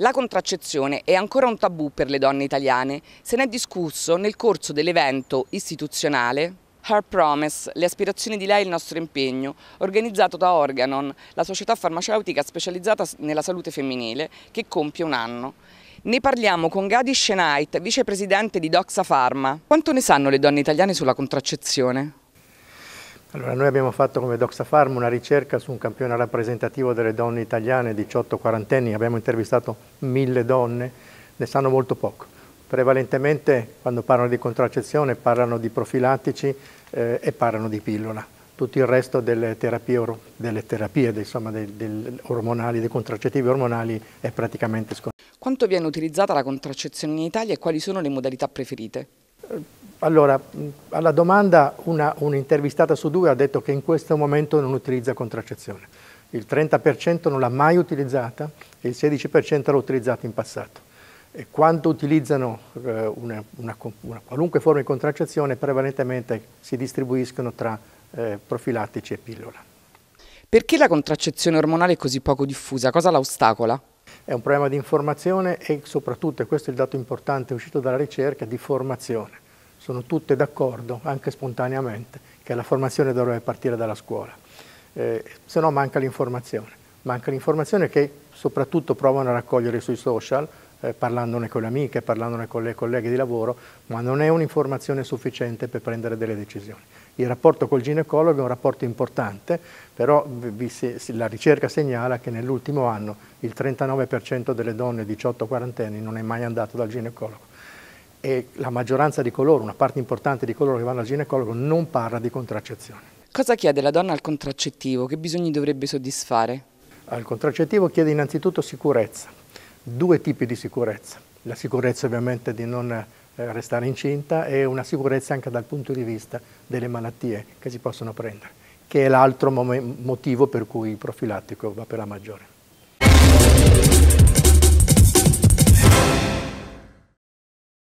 La contraccezione è ancora un tabù per le donne italiane. Se ne è discusso nel corso dell'evento istituzionale Her Promise, le aspirazioni di lei e il nostro impegno, organizzato da Organon, la società farmaceutica specializzata nella salute femminile, che compie un anno. Ne parliamo con Gadi Schenait, vicepresidente di Doxa Pharma. Quanto ne sanno le donne italiane sulla contraccezione? Allora, noi abbiamo fatto come Doxa Farm una ricerca su un campione rappresentativo delle donne italiane 18-40 anni, abbiamo intervistato mille donne, ne sanno molto poco. Prevalentemente quando parlano di contraccezione parlano di profilattici eh, e parlano di pillola. Tutto il resto delle terapie, delle terapie insomma, dei, dei, ormonali, dei contraccettivi ormonali è praticamente sconosciuto. Quanto viene utilizzata la contraccezione in Italia e quali sono le modalità preferite? Eh, allora, alla domanda un'intervistata un su due ha detto che in questo momento non utilizza contraccezione. Il 30% non l'ha mai utilizzata e il 16% l'ha utilizzata in passato. E quando utilizzano eh, una, una, una, qualunque forma di contraccezione, prevalentemente si distribuiscono tra eh, profilattici e pillola. Perché la contraccezione ormonale è così poco diffusa? Cosa la ostacola? È un problema di informazione e soprattutto, e questo è il dato importante uscito dalla ricerca, di formazione sono tutte d'accordo, anche spontaneamente, che la formazione dovrebbe partire dalla scuola. Eh, se no manca l'informazione, manca l'informazione che soprattutto provano a raccogliere sui social, eh, parlandone con le amiche, parlandone con le colleghe di lavoro, ma non è un'informazione sufficiente per prendere delle decisioni. Il rapporto col ginecologo è un rapporto importante, però la ricerca segnala che nell'ultimo anno il 39% delle donne 18-40 anni non è mai andato dal ginecologo e la maggioranza di coloro, una parte importante di coloro che vanno al ginecologo non parla di contraccezione. Cosa chiede la donna al contraccettivo? Che bisogni dovrebbe soddisfare? Al contraccettivo chiede innanzitutto sicurezza, due tipi di sicurezza. La sicurezza ovviamente di non eh, restare incinta e una sicurezza anche dal punto di vista delle malattie che si possono prendere, che è l'altro motivo per cui il profilattico va per la maggiore.